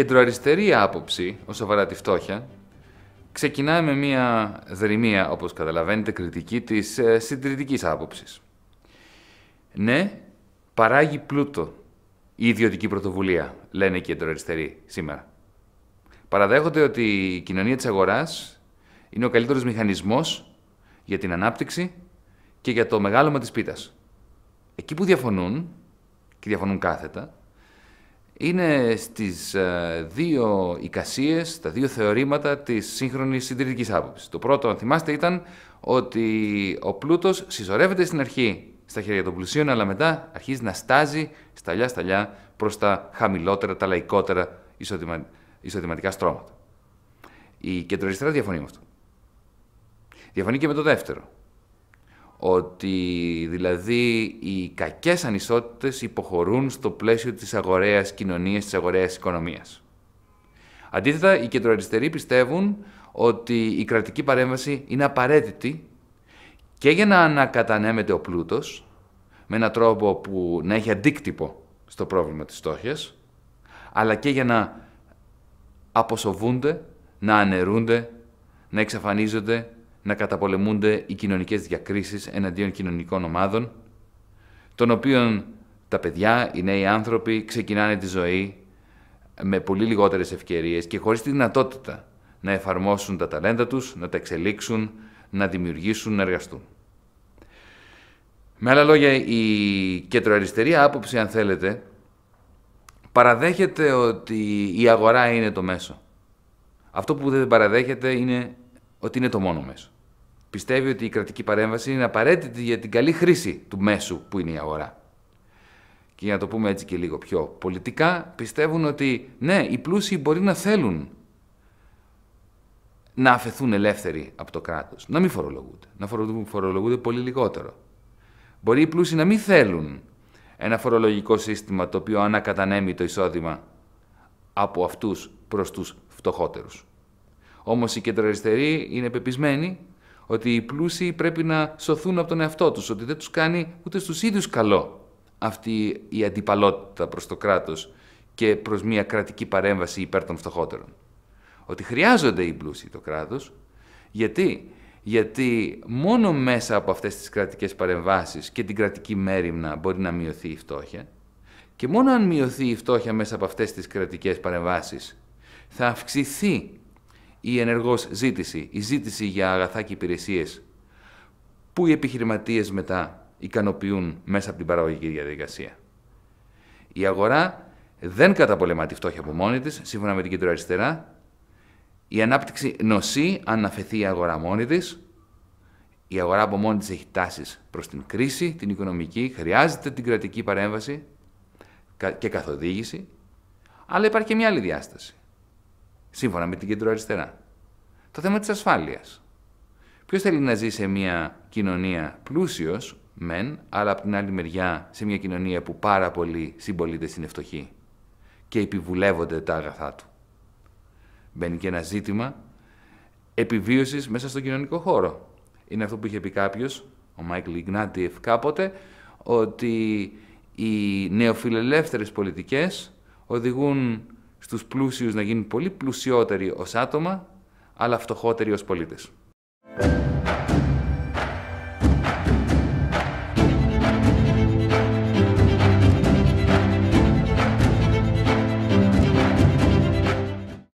κεντροαριστερή άποψη, όσο αφορά τη φτώχεια, ξεκινάει με μια δρυμία, όπως καταλαβαίνετε, κριτική της ε, συντηρητικής άποψης. Ναι, παράγει πλούτο η ιδιωτική πρωτοβουλία, λένε οι κεντροαριστεροί σήμερα. Παραδέχονται ότι η κοινωνία της αγοράς είναι ο καλύτερος μηχανισμός για την ανάπτυξη και για το μεγάλωμα της πίτας. Εκεί που διαφωνούν, και διαφωνούν κάθετα, είναι στις ε, δύο εικασίες, τα δύο θεωρήματα της σύγχρονης συντηρητικής άποψης. Το πρώτο, αν θυμάστε, ήταν ότι ο πλούτος συσσωρεύεται στην αρχή στα χέρια των πλουσίων, αλλά μετά αρχίζει να στάζει σταλιά-σταλιά προς τα χαμηλότερα, τα λαϊκότερα ισοδημα... ισοδηματικά στρώματα. Η κεντροαριστερά διαφωνεί με αυτό. Διαφωνεί και με το δεύτερο ότι δηλαδή οι κακές ανισότητες υποχωρούν στο πλαίσιο της αγοραίας κοινωνίας, της αγοραίας οικονομίας. Αντίθετα, οι κεντροαριστεροί πιστεύουν ότι η κρατική παρέμβαση είναι απαραίτητη και για να ανακατανέμεται ο πλούτος με έναν τρόπο που να έχει αντίκτυπο στο πρόβλημα της στόχιας, αλλά και για να αποσοβούνται, να αναιρούνται, να εξαφανίζονται να καταπολεμούνται οι κοινωνικές διακρίσεις εναντίον κοινωνικών ομάδων, των οποίων τα παιδιά, οι νέοι άνθρωποι ξεκινάνε τη ζωή με πολύ λιγότερες ευκαιρίες και χωρίς τη δυνατότητα να εφαρμόσουν τα ταλέντα τους, να τα εξελίξουν, να δημιουργήσουν, να εργαστούν. Με άλλα λόγια, η κεντροαριστερή άποψη, αν θέλετε, παραδέχεται ότι η αγορά είναι το μέσο. Αυτό που δεν παραδέχεται είναι ότι είναι το μόνο μέσο πιστεύει ότι η κρατική παρέμβαση είναι απαραίτητη για την καλή χρήση του μέσου που είναι η αγορά. Και για να το πούμε έτσι και λίγο πιο πολιτικά, πιστεύουν ότι ναι, οι πλούσιοι μπορεί να θέλουν να αφαιθούν ελεύθεροι από το κράτος, να μην φορολογούνται, να φορολογούνται πολύ λιγότερο. Μπορεί οι πλούσιοι να μην θέλουν ένα φορολογικό σύστημα το οποίο ανακατανέμει το εισόδημα από αυτούς προς τους φτωχότερους. Όμως οι κεντροαριστεροί είναι πεπισμένοι ότι οι πλούσιοι πρέπει να σωθούν από τον εαυτό τους, ότι δεν τους κάνει ούτε στους ίδιους καλό αυτή η αντιπαλότητα προς το κράτος και προς μια κρατική παρέμβαση υπέρ των φτωχότερων. Ότι χρειάζονται οι πλούσιοι το κράτος, γιατί γιατί μόνο μέσα από αυτές τις κρατικές παρεμβάσεις και την κρατική μέρημνα μπορεί να μειωθεί η φτώχεια και μόνο αν μειωθεί η φτώχεια μέσα από αυτές τις κρατικές παρεμβάσεις θα αυξηθεί η ενεργός ζήτηση, η ζήτηση για αγαθά και υπηρεσίες που οι επιχειρηματίες μετά ικανοποιούν μέσα από την παραγωγική διαδικασία. Η αγορά δεν καταπολεμά τη φτώχεια από μόνη της, σύμφωνα με την αριστερά. Η ανάπτυξη νοσεί αν αφαιθεί η αγορά μόνη της. Η αγορά από μόνη της έχει τάσεις προς την κρίση, την οικονομική, χρειάζεται την κρατική παρέμβαση και καθοδήγηση. Αλλά υπάρχει και μια άλλη διάσταση σύμφωνα με την κεντροαριστερά. Το θέμα της ασφάλειας. Ποιος θέλει να ζει σε μια κοινωνία πλούσιος, μεν, αλλά από την άλλη μεριά σε μια κοινωνία που πάρα πολλοί συμπολίτες είναι φτωχοί και επιβουλεύονται τα αγαθά του. Μπαίνει και ένα ζήτημα επιβίωσης μέσα στον κοινωνικό χώρο. Είναι αυτό που είχε πει κάποιος, ο Μάικλ Ιγνάτιεφ κάποτε, ότι οι νεοφιλελεύθερες πολιτικές οδηγούν στους πλούσιους να γίνουν πολύ πλουσιότεροι ως άτομα, αλλά φτωχότεροι ως πολίτες.